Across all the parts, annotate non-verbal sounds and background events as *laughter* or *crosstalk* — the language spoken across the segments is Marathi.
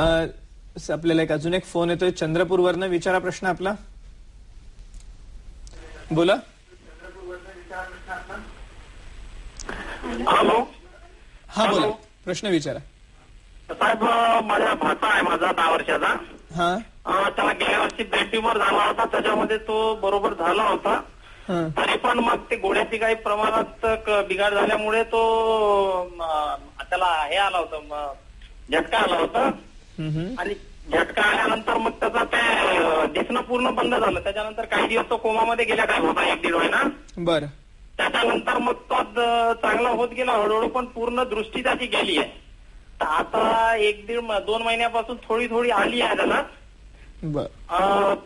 आपल्याला एक अजून एक फोन येतोय चंद्रपूर वरनं विचारा प्रश्न आपला बोला हॅलो हा बोला प्रश्न विचारा साहेब माझा भाचा आहे माझा दहा वर्षाचा हा त्याला गेल्या वर्षी ब्रेन झाला होता त्याच्यामध्ये तो बरोबर झाला होता तरी पण मग ते गोळ्याची काही प्रमाणात बिघाड झाल्यामुळे तो त्याला हे आला होता झटका आला होता आणि झटका आल्यानंतर मग त्याचा त्या दिसणं पूर्ण बंद झालं त्याच्यानंतर काही दिवस तो कोमामध्ये गेला काय होता एक दीड महिना बर त्याच्यानंतर मग तो चांगला होत गेला हळूहळू पण पूर्ण दृष्टी त्याची गेली आहे आता एक दीड दोन महिन्यापासून थोडी थोडी आली आहे त्याला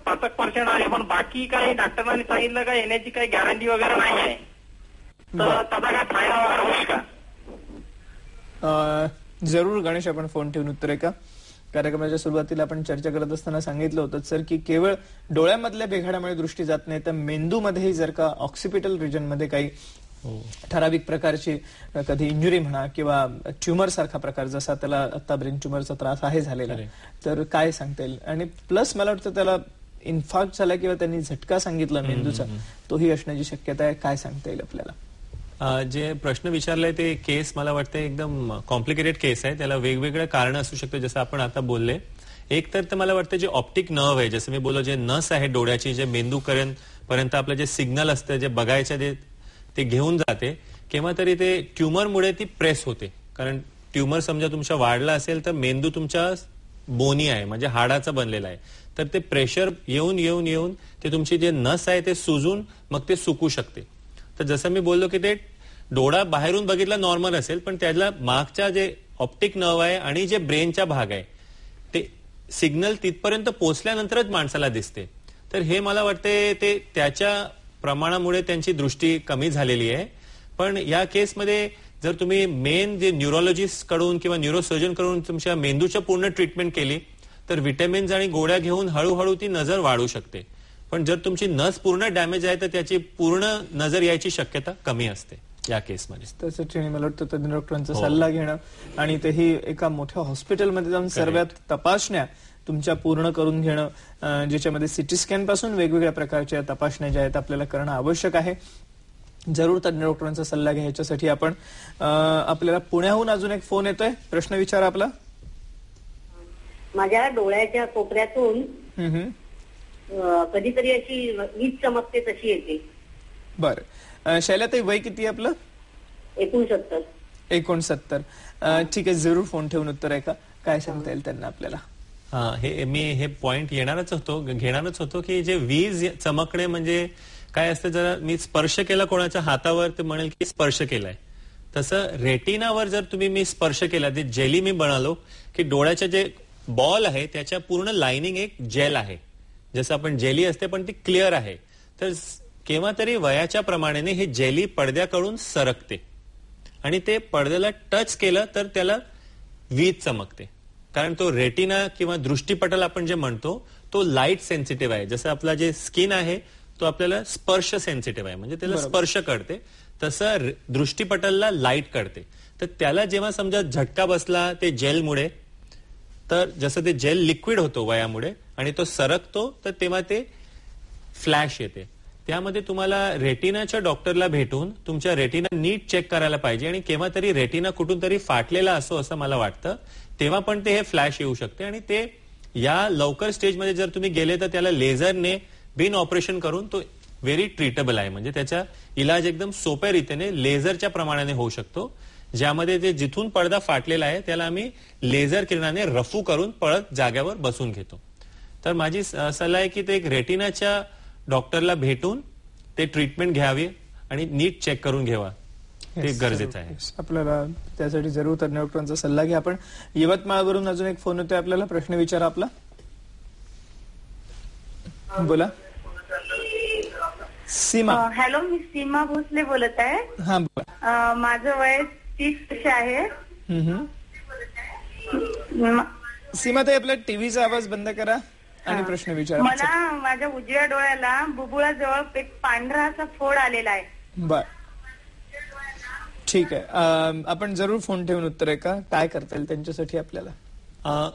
पाच पर्सेंट आहे पण बाकी काही डॉक्टरांनी सांगितलं का येण्याची काही गॅरंटी वगैरे नाही आहे तर त्याचा काय फायदा वगैरे होईल का जरूर गणेश आपण फोन ठेवून उत्तर आहे का कार्यक्रमाच्या सुरुवातीला आपण चर्चा करत असताना सांगितलं होतं सर की केवळ डोळ्यामधल्या बेघाडामुळे दृष्टी जात नाही तर मेंदूमध्येही जर का ऑक्सिपिटल रिजनमध्ये काही हो. ठराविक प्रकारची कधी इंजुरी म्हणा किंवा ट्युमर सारखा प्रकार जसा त्याला आता ब्रेन ट्युमरचा त्रास आहे झालेला तर काय सांगता येईल आणि प्लस मला वाटतं त्याला इन्फॅक्ट झाला किंवा त्यांनी झटका सांगितला मेंदूचा तोही असण्याची शक्यता आहे काय सांगता येईल आपल्याला जे प्रश्न विचारलाय ते केस मला वाटतं एकदम कॉम्प्लिकेटेड केस आहे त्याला वेगवेगळे कारण असू शकते जसं आपण आता बोलले एक तर मला वाटतं जे ऑप्टिक नर्व आहे जसं मी बोललो जे नस आहे डोळ्याची जे मेंदू पर्यंत आपलं जे सिग्नल असतं जे बघायचं जे ते घेऊन जाते केव्हा तरी ते ट्युमरमुळे ती प्रेस होते कारण ट्युमर समजा तुमचा वाढला असेल तर मेंदू तुमच्या बोनी आहे म्हणजे हाडाचा बनलेला आहे तर ते प्रेशर येऊन येऊन येऊन ते तुमची जे नस आहे ते सुजून मग ते सुकू शकते तर जसं मी बोललो की ते डोळा बाहेरून बघितला नॉर्मल असेल पण त्याला मागच्या जे ऑप्टिक नर्व आहे आणि जे ब्रेनचा भाग आहे ते सिग्नल तिथपर्यंत पोचल्यानंतरच माणसाला दिसते तर हे मला वाटते ते त्याच्या प्रमाणामुळे त्यांची दृष्टी कमी झालेली आहे पण या केसमध्ये जर तुम्ही मेन जे न्यूरोलॉजिस्ट कडून किंवा न्यूरोसर्जन कडून तुमच्या मेंदूच्या पूर्ण ट्रीटमेंट केली तर विटॅमिन्स आणि गोळ्या घेऊन हळूहळू ती नजर वाढू शकते पण जर तुमची नस पूर्ण डॅमेज आहे तर त्याची पूर्ण नजर यायची शक्यता कमी असते या केसमध्ये तसं मला वाटतं तज्ञ डॉक्टरांचा हो. सल्ला घेणं आणि तेही एका मोठ्या हॉस्पिटलमध्ये जाऊन सर्वात तपासण्या तुमच्या पूर्ण करून घेणं ज्याच्यामध्ये सिटी स्कॅन पासून वेगवेगळ्या प्रकारच्या तपासण्या ज्या आहेत आपल्याला करणं आवश्यक आहे जरूर तज्ञ डॉक्टरांचा सल्ला घ्या याच्यासाठी आपण आपल्याला पुण्याहून अजून एक फोन येतोय प्रश्न विचार आपला माझ्या डोळ्याच्या कोपऱ्यातून कधीतरी अशी वीज चमकते तशी येते बर ते वय किती आपलं एकोणसत्तर एकोणसत्तर ठीक आहे जरूर फोन ठेवून उत्तर आहे का काय सांगता येईल त्यांना आपल्याला हा हे मी हे पॉइंट येणारच होतो घेणारच होतो की जे वीज चमकणे म्हणजे काय असतं जर मी स्पर्श केला कोणाच्या हातावर ते म्हणेल की स्पर्श केलाय तसं रेटिनावर जर तुम्ही मी स्पर्श केला ते जेली मी बनवलो की डोळ्याचे जे बॉल आहे त्याच्या पूर्ण लाइनिंग एक जेल आहे जसं आपण जेली असते पण ती क्लिअर आहे तर केव्हा तरी वयाच्या प्रमाणेने हे जेली पडद्याकडून सरकते आणि ते पडद्याला टच केलं तर त्याला वीज चमकते कारण तो रेटिना किंवा दृष्टीपटल आपण जे म्हणतो तो लाईट सेन्सिटिव्ह आहे जसं आपला जे स्किन आहे तो आपल्याला स्पर्श सेन्सिटिव्ह आहे म्हणजे त्याला स्पर्श करते तसं दृष्टीपटलला लाईट करते तर त्याला जेव्हा समजा झटका बसला ते जेलमुळे तर जसं ते जेल लिक्विड होतो वयामुळे आणि तो सरकतो तर तेव्हा ते फ्लॅश येते त्यामध्ये तुम्हाला रेटिनाच्या डॉक्टरला भेटून तुमच्या रेटिना नीट चेक करायला पाहिजे आणि केव्हा तरी रेटिना कुठून तरी फाटलेला असो असं मला वाटतं तेव्हा पण ते हे फ्लॅश येऊ शकते आणि ते या लवकर स्टेजमध्ये जर तुम्ही गेले तर त्याला लेझरने बिन ऑपरेशन करून तो व्हेरी ट्रीटेबल आहे म्हणजे त्याचा इलाज एकदम सोप्या रीतीने लेझरच्या प्रमाणाने होऊ शकतो ज्यामध्ये जे जिथून पडदा फाटलेला आहे त्याला आम्ही लेझर किरणाने रफू करून पळत जाग्यावर बसून घेतो तर माझी सल्ला आहे की ते एक रेटिनाच्या डॉक्टरला भेटून ते ट्रीटमेंट घ्यावी आणि नीट चेक करून घ्यावा ते गरजेचं आहे आपल्याला त्यासाठी जरूर तज्ञ डॉक्टरांचा सल्ला घ्या आपण यवतमाळवरून अजून एक फोन होतोय आपल्याला प्रश्न विचारा आपला बोला सीमा हॅलो मी सीमा भोसले बोलत आहे माझं वय तीस वर्ष आहे सीमा ते आपल्या टीव्हीचा आवाज बंद करा आणि प्रश्न विचार मला माझ्या उजव्या डोळ्याला बुबुळाजवळ एक पांढरा असा फोड आलेला आहे बर ठीक आहे आपण जरूर फोन ठेवून उत्तर आहे काय करता येईल त्यांच्यासाठी आपल्याला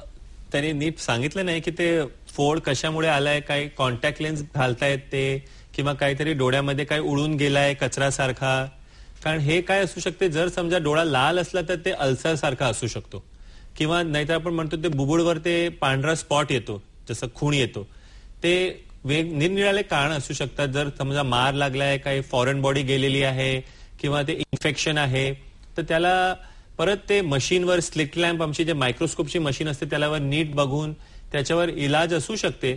त्यांनी नीट सांगितलं नाही की ते फोड कशामुळे आलाय काय कॉन्टॅक्ट लेन्स घालतायत ते किंवा काहीतरी डोळ्यामध्ये काही उडून गेलाय कचरासारखा कारण हे काय असू शकते जर समजा डोळा लाल असला तर ते अल्सर सारखा असू शकतो किंवा नाहीतर आपण म्हणतो ते बुबुडवर ते पांढरा स्पॉट येतो जसं खूण येतो ते वेग निरनिराळे कारण असू शकतात जर समजा मार लागलाय काही फॉरेन बॉडी गेलेली आहे किंवा ते इन्फेक्शन आहे तर त्याला परत ते मशीनवर स्लिट लॅम्प आमची जे मायक्रोस्कोपची मशीन असते त्यालावर नीट बघून त्याच्यावर इलाज असू शकते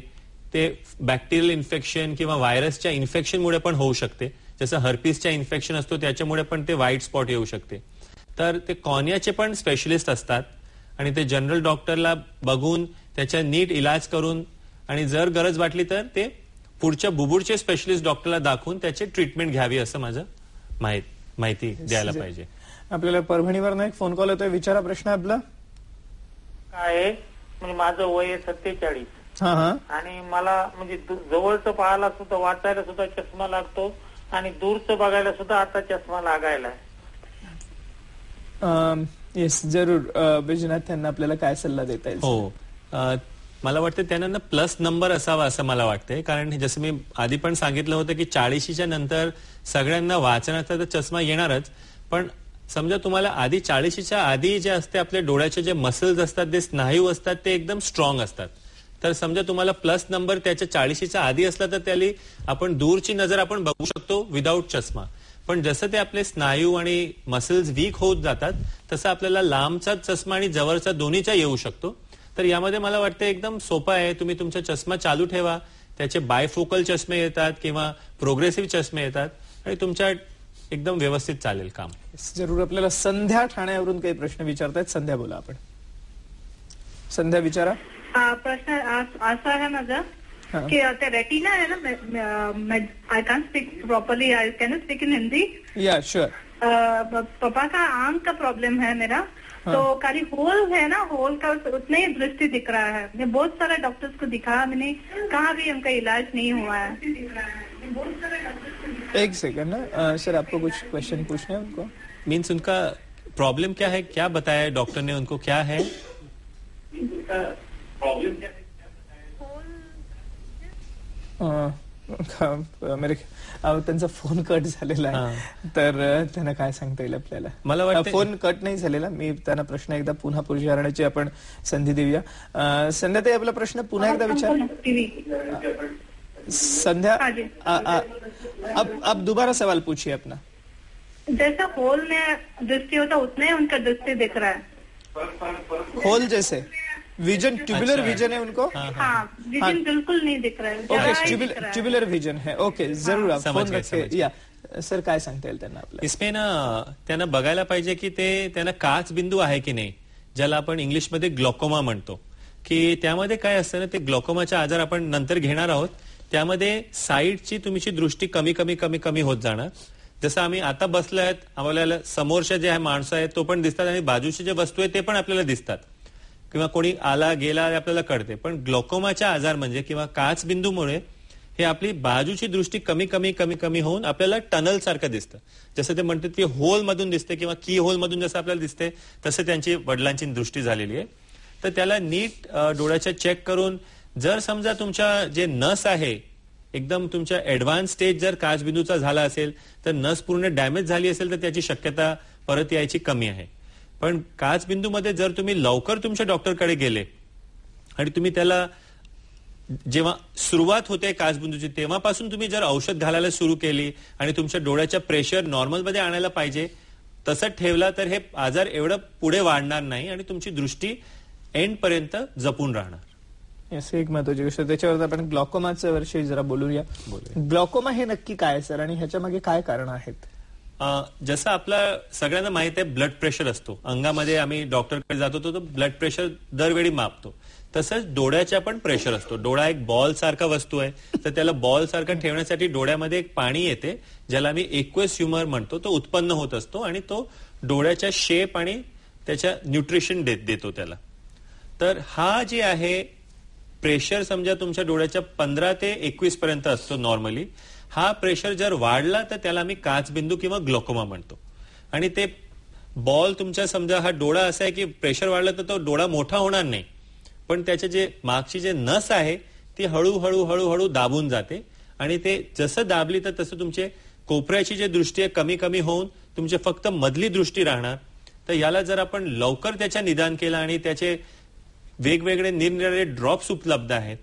ते बॅक्टेरियल इन्फेक्शन किंवा व्हायरसच्या इन्फेक्शनमुळे पण होऊ शकते जसं हर्पीसच्या इन्फेक्शन असतो त्याच्यामुळे पण ते व्हाईट स्पॉट येऊ शकते तर ते कॉनियाचे पण स्पेशलिस्ट असतात आणि ते जनरल डॉक्टरला बघून त्याच्या नीट इलाज करून आणि जर गरज वाटली तर ते पुढच्या बुबुडचे स्पेशलिस्ट डॉक्टरला दाखवून त्याची ट्रीटमेंट घ्यावी असं माझं माहिती द्यायला पाहिजे आपल्याला परभणीवर एक फोन कॉल येतोय विचारा प्रश्न आपला काय म्हणजे माझं वय सत्तेचाळीस आणि मला म्हणजे जवळचं पाहायला सुद्धा वाचायला सुद्धा चष्मा लागतो आणि दूरचं बघायला सुद्धा आता चष्मा लागायला येस जरूर बिजनाथ त्यांना आपल्याला काय सल्ला देता येईल हो मला वाटतं त्यांना ना प्लस नंबर असावा असं मला वाटतंय कारण जसं मी आधी पण सांगितलं होतं की चाळीशीच्या नंतर सगळ्यांना वाचनाचा तर चष्मा येणारच पण समजा तुम्हाला आधी चाळीशीच्या आधी जे असते आपल्या डोळ्याचे जे मसल्स असतात जे स्नायू असतात ते एकदम स्ट्रॉंग असतात तर समजा तुम्हाला प्लस नंबर त्याच्या चाळीशीच्या आधी असला तर त्याला आपण दूरची नजर आपण बघू शकतो विदाऊट चष्मा पण जसं ते आपले स्नायू आणि मसल्स वीक होत जातात तसं आपल्याला लांबचा चष्मा आणि जवळचा दोन्हीचा येऊ शकतो तर यामध्ये मला वाटतं एकदम सोपं आहे तुम्ही तुमचा चष्मा चालू ठेवा त्याचे बायफोकल चष्मे येतात किंवा प्रोग्रेसिव्ह चष्मे येतात आणि तुमच्या एकदम व्यवस्थित चालेल काम जरूर आपल्याला संध्या ठाण्यावरून काही प्रश्न विचारतायत संध्या बोला आपण संध्या विचारा प्रश्न असा आहे माझा की ते रेटिना आहे ना I can speak properly I can speak in Hindi या शुअर पप्पा का आंख का प्रॉब्लम है मेरा हाँ। तो खाली होल है ना होल का उतना ही दृष्टि दिख रहा है मैं बहुत सारे डॉक्टर्स को दिखाया मैंने कहा भी उनका इलाज नहीं हुआ है एक सेकंड ना सर आपको कुछ क्वेश्चन पूछना है उनको मीन्स उनका प्रॉब्लम क्या है क्या बताया डॉक्टर ने उनको क्या है प्रॉब्लम क्या है मेरे त्यांचा फोन कट झालेला आहे तर त्यांना काय सांगता येईल आपल्याला मला वाटतं फोन कट नाही झालेला मी त्यांना प्रश्न एकदा पुन्हा विचारण्याची आपण संधी देऊया संध्या ते आपला प्रश्न पुन्हा एकदा विचार संध्या अब अब दोबारा सवाल पूछिए अपना जैसा होल में दृष्टि होता उतना ही उनका दृष्टि दिख रहा है होल जैसे विजन ट्यूबुलर विजन है उनको हाँ, बिल्कुल नहीं दिख रहा है ओके ट्यूबुलर विजन है ओके जरूर आप या सर काय सांगता येईल त्यांना आपल्याला इसमें ना त्यांना बघायला पाहिजे की ते त्यांना काच बिंदू आहे की नाही ज्याला आपण इंग्लिशमध्ये ग्लॉकोमा म्हणतो की त्यामध्ये काय असतं ना ते ग्लोकोमाचा आजार आपण नंतर घेणार आहोत त्यामध्ये साईडची तुमची दृष्टी कमी कमी कमी कमी होत जाणार जसं आम्ही आता बसलो आहेत आम्हाला समोरच्या जे माणसं आहेत तो पण दिसतात आणि बाजूचे जे वस्तू आहेत ते पण आपल्याला दिसतात किंवा कोणी आला गेला आपल्याला कळते पण ग्लोकोमाच्या आजार म्हणजे किंवा बिंदूमुळे हे आपली बाजूची दृष्टी कमी कमी कमी कमी होऊन आपल्याला टनल सारखं दिसतं जसं ते म्हणतात की होल मधून दिसते किंवा की होल मधून जसं आपल्याला दिसते तसं त्यांची वडिलांची दृष्टी झालेली आहे तर त्याला नीट डोळ्याच्या चेक करून जर समजा तुमच्या जे नस आहे एकदम तुमच्या ऍडव्हान्स स्टेज जर काचबिंदूचा झाला असेल तर नस पूर्ण डॅमेज झाली असेल तर त्याची शक्यता परत यायची कमी आहे पण मध्ये जर तुम्ही लवकर तुमच्या डॉक्टरकडे गेले आणि तुम्ही त्याला जेव्हा सुरुवात होते काचबिंदूची तेव्हापासून तुम्ही जर औषध घालायला सुरू केली आणि तुमच्या डोळ्याच्या प्रेशर नॉर्मलमध्ये आणायला पाहिजे तसं ठेवला तर हे आजार एवढं पुढे वाढणार नाही आणि तुमची दृष्टी एंड पर्यंत जपून राहणार एक महत्वाची गोष्ट त्याच्यावर आपण ग्लॉकोमाच्या विषयी जरा बोलूया ग्लॉकोमा हे नक्की काय सर आणि ह्याच्या मागे काय कारण आहेत जसं आपला सगळ्यांना माहित आहे ब्लड प्रेशर असतो अंगामध्ये आम्ही डॉक्टरकडे जातो तो ब्लड प्रेशर दरवेळी मापतो तसंच डोळ्याचा पण प्रेशर असतो डोळा एक बॉल सारखा वस्तू आहे तर त्याला बॉल सारखा ठेवण्यासाठी डोळ्यामध्ये एक पाणी येते ज्याला आम्ही एक्वेस ह्युमर म्हणतो तो उत्पन्न होत असतो आणि तो डोळ्याच्या शेप आणि त्याच्या न्यूट्रिशन देत देतो त्याला तर हा जे आहे प्रेशर समजा तुमच्या डोळ्याच्या पंधरा ते एकवीस पर्यंत असतो नॉर्मली हा प्रेशर जर वाढला तर त्याला आम्ही काचबिंदू किंवा ग्लोकोमा म्हणतो आणि ते बॉल तुमच्या समजा हा डोळा असा आहे की प्रेशर वाढलं तर तो डोळा मोठा होणार नाही पण त्याचे जे मागची जे नस आहे ती हळूहळू हळूहळू दाबून जाते आणि ते जसं दाबली तर तसं तुमचे कोपऱ्याची जे दृष्टी आहे कमी कमी होऊन तुमचे फक्त मधली दृष्टी राहणार तर याला जर आपण लवकर त्याच्या निदान केलं आणि त्याचे वेगवेगळे निरनिराळे ड्रॉप्स उपलब्ध आहेत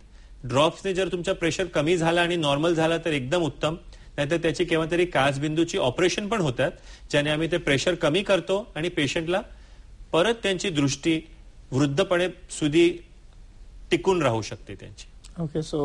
ड्रॉप्सने जर तुमचा प्रेशर कमी झाला आणि नॉर्मल झाला तर एकदम उत्तम नाहीतर त्याची केव्हा तरी कासबिंदूची ऑपरेशन पण होतात ज्याने आम्ही ते प्रेशर कमी करतो आणि पेशंटला परत त्यांची दृष्टी वृद्धपणे सुधी टिकून राहू शकते त्यांची ओके सो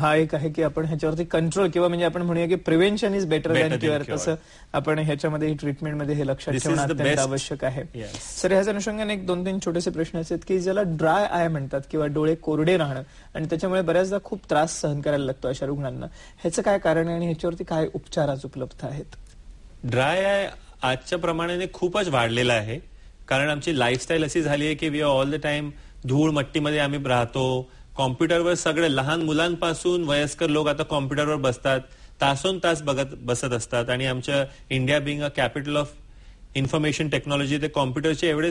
हा एक आहे की आपण ह्याच्यावरती कंट्रोल किंवा म्हणजे आपण म्हणूया की prevention is better than cure तसं आपण ह्याच्यामध्ये ट्रीटमेंटमध्ये हे लक्षात ठेवणं अत्यंत आवश्यक आहे सर ह्याच अनुषंगाने एक दोन तीन छोटेसे प्रश्न असे आहेत की ज्याला ड्राय आय म्हणतात किंवा डोळे कोरडे राहणं आणि त्याच्यामुळे बऱ्याचदा खूप त्रास सहन करायला लागतो अशा रुग्णांना ह्याचं काय कारण आहे आणि ह्याच्यावरती काय उपचार आज उपलब्ध आहेत ड्राय आय आजच्या प्रमाणाने खूपच वाढलेला आहे कारण आमची लाईफस्टाईल अशी झाली आहे की we are all the time धूळ मट्टीमध्ये आम्ही राहतो कॉम्प्युटरवर सगळे लहान मुलांपासून वयस्कर लोक आता कॉम्प्युटरवर बसतात तासोन तास बघत बसत असतात आणि आमच्या India being a capital of information technology ते कॉम्प्युटरचे एवढे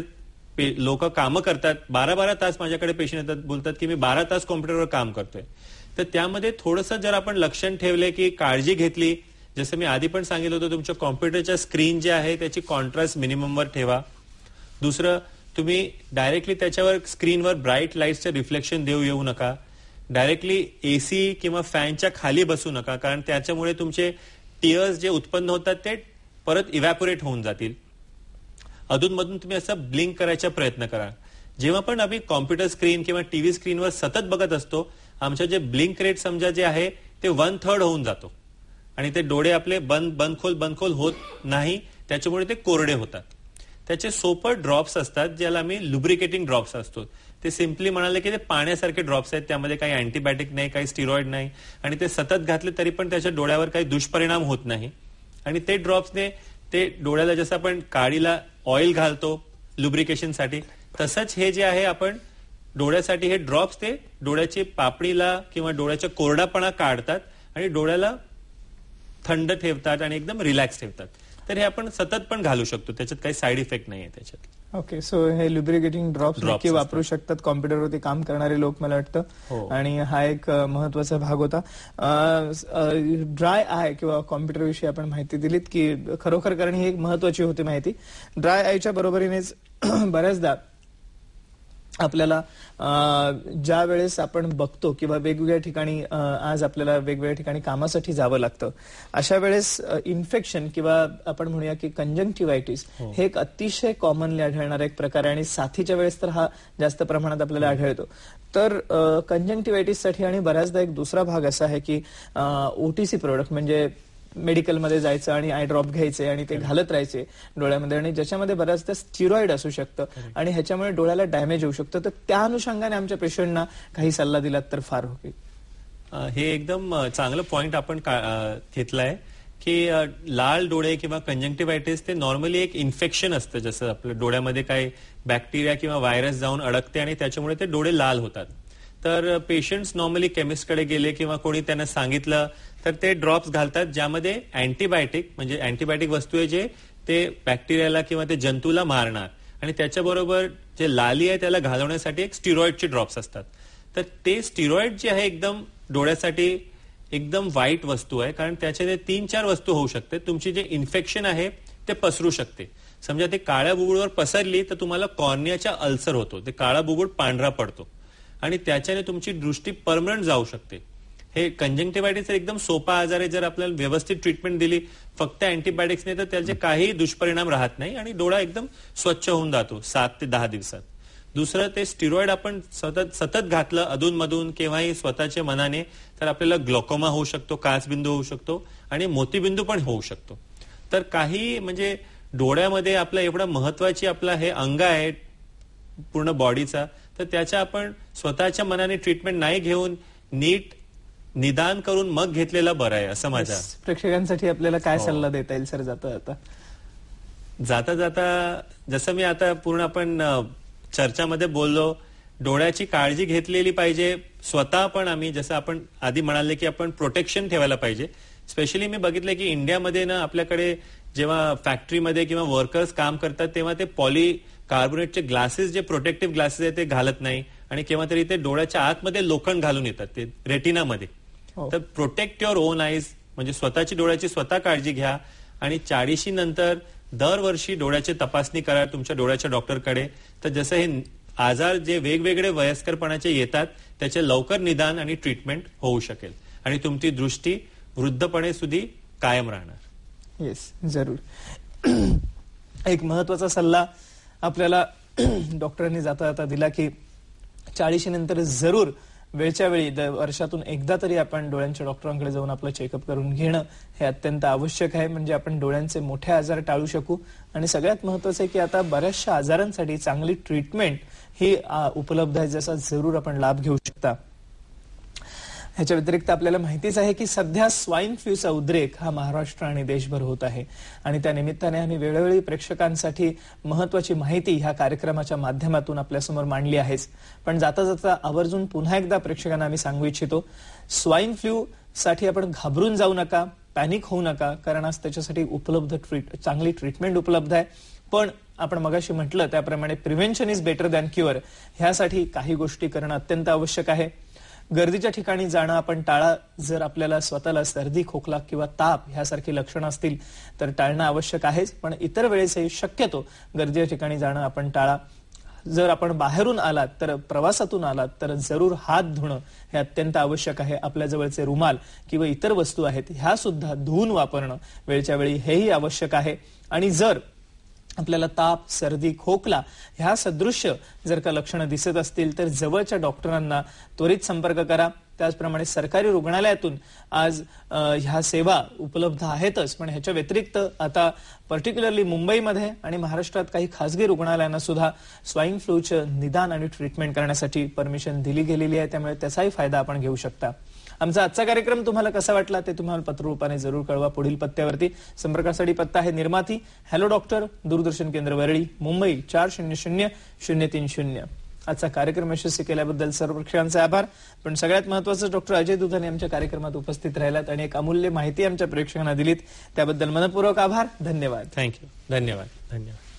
लोक कामं करतात बारा बारा तास माझ्याकडे पेशंट येतात बोलतात की मी बारा तास कॉम्प्युटरवर काम करतोय तर त्यामध्ये थोडंसं जर आपण लक्षण ठेवले की काळजी घेतली जसं मी आधी पण सांगितलं होतं तुमच्या कॉम्प्युटरच्या स्क्रीन जे आहे त्याची कॉन्ट्रास्ट मिनिममवर ठेवा दुसरं तुम्ही डायरेक्टली त्याच्यावर स्क्रीनवर ब्राईट लाईटचं रिफ्लेक्शन देऊ येऊ नका डायरेक्टली एसी किंवा फॅनच्या खाली बसू नका कारण त्याच्यामुळे तुमचे टिअर्स जे उत्पन्न होतात ते परत इव्हॅपोरेट होऊन जातील अधूनमधून तुम्ही असं ब्लिंक करायचा प्रयत्न करा जेव्हा पण आम्ही कॉम्प्युटर स्क्रीन किंवा टीव्ही स्क्रीनवर सतत बघत असतो आमच्या जे ब्लिंक रेट समजा जे आहे ते वन थर्ड होऊन जातो आणि ते डोळे आपले बंद बंद खोल बंद खोल होत नाही त्याच्यामुळे ते कोरडे होतात त्याचे सोपर ड्रॉप्स असतात ज्याला आम्ही लुब्रिकेटिंग ड्रॉप्स असतो ते सिम्पली म्हणाले की ते पाण्यासारखे ड्रॉप्स आहेत त्यामध्ये काही अँटीबायोटिक नाही काही स्टिरॉइड नाही आणि ते सतत घातले तरी पण त्याच्या डोळ्यावर काही दुष्परिणाम होत नाही आणि ते ड्रॉप्सने ते डोळ्याला जसं आपण काळीला ऑइल घालतो लुब्रिकेशनसाठी तसंच हे जे आहे आपण डोळ्यासाठी हे ड्रॉप्स ते डोळ्याची पापडीला किंवा डोळ्याच्या कोरडापणा काढतात आणि डोळ्याला थंड ठेवतात आणि एकदम रिलॅक्स ठेवतात तर हे आपण सतत पण घालू शकतो त्याच्यात काही साईड इफेक्ट नाहीये त्याच्यात ओके सो हे लुब्रिकेटिंग ड्रॉप्स नक्की वापरू शकतात कॉम्प्युटरवरती काम करणारे लोक मला वाटतं हो. आणि हा एक महत्वाचा भाग होता ड्राय आय किंवा कॉम्प्युटर विषयी आपण माहिती दिलीत की खरोखर कारण ही एक महत्वाची होती माहिती ड्राय आयच्या बरोबरीनेच *clears throat* बऱ्याचदा आपल्याला ज्या वेळेस आपण बघतो किंवा वेगवेगळ्या ठिकाणी आज आपल्याला वेगवेगळ्या ठिकाणी कामासाठी जावं लागतं अशा वेळेस इन्फेक्शन किंवा आपण म्हणूया की कंजंक्टिव्हायटीस हो. हे एक अतिशय कॉमनली आढळणारा एक प्रकार आहे आणि साथीच्या वेळेस तर हा जास्त प्रमाणात आपल्याला आढळतो तर साठी आणि बऱ्याचदा एक दुसरा भाग असा आहे की ओटीसी प्रोडक्ट म्हणजे मेडिकलमध्ये जायचं आणि आय ड्रॉप घ्यायचे आणि ते घालत राहायचे डोळ्यामध्ये आणि ज्याच्यामध्ये बऱ्याचदा स्टिरॉइड असू शकतं आणि ह्याच्यामुळे डोळ्याला डॅमेज होऊ शकतं तर त्या अनुषंगाने आमच्या पेशंटना काही सल्ला दिलात तर फार होईल हे एकदम चांगलं पॉइंट आपण घेतलाय की लाल डोळे किंवा कंजंक्टिव्हायटिस ते नॉर्मली एक इन्फेक्शन असतं जसं आपल्या डोळ्यामध्ये काही बॅक्टेरिया किंवा व्हायरस जाऊन अडकते आणि त्याच्यामुळे ते डोळे लाल होतात तर पेशंट्स नॉर्मली केमिस्टकडे गेले किंवा कोणी त्यांना सांगितलं तर ते ड्रॉप्स घालतात ज्यामध्ये अँटीबायोटिक म्हणजे अँटीबायोटिक वस्तू आहे जे ते बॅक्टेरियाला किंवा ते जंतूला मारणार आणि त्याच्याबरोबर जे लाली आहे त्याला घालवण्यासाठी एक स्टिरॉइडचे ड्रॉप्स असतात तर ते स्टिरॉइड जे आहे एकदम डोळ्यासाठी एकदम वाईट वस्तू आहे कारण त्याच्याने तीन चार वस्तू होऊ शकते तुमची जे इन्फेक्शन आहे ते पसरू शकते समजा ते काळ्या बुगुडवर पसरली तर तुम्हाला कॉर्नियाचा अल्सर होतो ते काळा बुगुड पांढरा पडतो आणि त्याच्याने तुमची दृष्टी परमनंट जाऊ शकते हे कंजंक्टिव्हायटीस एकदम सोपा आजार आहे जर आपल्याला व्यवस्थित ट्रीटमेंट दिली फक्त अँटीबायोटिक्सने तर त्याचे काही दुष्परिणाम राहत नाही आणि डोळा एकदम स्वच्छ होऊन जातो सात ते दहा दिवसात दुसरं ते स्टिरॉइड आपण सतत सतत घातलं अधूनमधून केव्हाही स्वतःच्या मनाने तर आपल्याला ग्लोकोमा होऊ शकतो काचबिंदू होऊ शकतो आणि मोतीबिंदू पण होऊ शकतो तर काही म्हणजे डोळ्यामध्ये आपला एवढं महत्वाची आपला हे अंग आहे पूर्ण बॉडीचा तर त्याच्या आपण स्वतःच्या मनाने ट्रीटमेंट नाही घेऊन नीट निदान करून मग घेतलेला बरं आहे असं माझा प्रेक्षकांसाठी आपल्याला काय हो. सल्ला देता येईल सर जाता जाता जाता जाता जसं मी आता पूर्ण आपण चर्चामध्ये बोललो डोळ्याची काळजी घेतलेली पाहिजे स्वतः पण आम्ही जसं आपण आधी म्हणाले की आपण प्रोटेक्शन ठेवायला पाहिजे स्पेशली मी बघितलं की इंडियामध्ये ना आपल्याकडे जेव्हा फॅक्टरीमध्ये किंवा वर्कर्स काम करतात तेव्हा ते पॉली कार्बोनेटचे ग्लासेस जे प्रोटेक्टिव्ह ग्लासेस आहेत ते घालत नाही आणि केव्हा तरी ते डोळ्याच्या आतमध्ये लोखंड घालून येतात ते रेटिनामध्ये हो. तर प्रोटेक्ट युअर ओन आईज म्हणजे स्वतःची डोळ्याची स्वतः काळजी घ्या आणि चाळीशी नंतर दरवर्षी डोळ्याची तपासणी करा तुमच्या डोळ्याच्या डॉक्टरकडे तर जसं हे आजार जे वेगवेगळे वयस्करपणाचे येतात त्याचे लवकर निदान आणि ट्रीटमेंट होऊ शकेल आणि तुमची दृष्टी वृद्धपणे सुधी कायम राहणार येस जरूर *clears throat* एक महत्वाचा सल्ला आपल्याला *clears throat* डॉक्टरांनी जाता जाता दिला की चाळीशी नंतर जरूर वेळच्या वेळी वर्षातून एकदा तरी आपण डोळ्यांच्या डॉक्टरांकडे जाऊन आपलं चेकअप करून घेणं हे अत्यंत आवश्यक आहे म्हणजे आपण डोळ्यांचे मोठे आजार टाळू शकू आणि सगळ्यात महत्वाचं आहे की आता बऱ्याचशा आजारांसाठी चांगली ट्रीटमेंट ही उपलब्ध आहे ज्याचा जरूर आपण लाभ घेऊ शकता ह्याच्या व्यतिरिक्त आपल्याला माहितीच आहे की सध्या स्वाईन फ्लूचा उद्रेक हा महाराष्ट्र आणि देशभर होत आहे आणि त्या निमित्ताने आम्ही वेळोवेळी प्रेक्षकांसाठी महत्वाची माहिती ह्या कार्यक्रमाच्या माध्यमातून आपल्यासमोर मांडली आहेच पण जाता जाता आवर्जून पुन्हा एकदा प्रेक्षकांना आम्ही सांगू इच्छितो स्वाईन फ्लू साठी आपण घाबरून जाऊ नका पॅनिक होऊ नका कारण आज त्याच्यासाठी उपलब्ध ट्रीट चांगली ट्रीटमेंट उपलब्ध आहे पण आपण मगाशी म्हटलं त्याप्रमाणे prevention is better than cure ह्यासाठी काही गोष्टी करणं अत्यंत आवश्यक आहे गर्दीच्या ठिकाणी जाणं आपण टाळा जर आपल्याला स्वतःला सर्दी खोकला किंवा ताप ह्यासारखी लक्षणं असतील तर टाळणं आवश्यक आहेच पण इतर वेळेसही शक्यतो गर्दीच्या ठिकाणी जाणं आपण टाळा जर आपण बाहेरून आलात तर प्रवासातून आलात तर जरूर हात धुणं हे अत्यंत आवश्यक आहे आपल्या जवळचे रुमाल किंवा इतर वस्तू आहेत ह्या सुद्धा धुवून वापरणं वेळच्या वेळी हेही आवश्यक आहे आणि जर आपल्याला ताप सर्दी खोकला ह्या सदृश्य जर का लक्षणं दिसत असतील तर जवळच्या डॉक्टरांना त्वरित संपर्क करा त्याचप्रमाणे सरकारी रुग्णालयातून आज ह्या सेवा उपलब्ध आहेतच पण ह्याच्या व्यतिरिक्त आता पर्टिक्युलरली मुंबईमध्ये आणि महाराष्ट्रात काही खासगी रुग्णालयांना सुद्धा स्वाईन फ्लूचं निदान आणि ट्रीटमेंट करण्यासाठी परमिशन दिली गेलेली आहे त्यामुळे त्याचाही फायदा आपण घेऊ शकता आमचा आजचा कार्यक्रम तुम्हाला कसा वाटला ते तुम्हाला पत्ररूपाने जरूर कळवा पुढील पत्त्यावरती संपर्कासाठी पत्ता आहे निर्माती हॅलो डॉक्टर दूरदर्शन केंद्र वरळी मुंबई चार शून्य शून्य शून्य तीन शून्य आजचा कार्यक्रम यशस्वी केल्याबद्दल सर्व प्रेक्षकांचे आभार पण सगळ्यात महत्वाचं डॉक्टर अजय दुधाने आमच्या कार्यक्रमात उपस्थित राहिलात आणि एक अमूल्य माहिती आमच्या प्रेक्षकांना दिलीत त्याबद्दल मनपूर्वक आभार धन्यवाद थँक्यू धन्यवाद धन्यवाद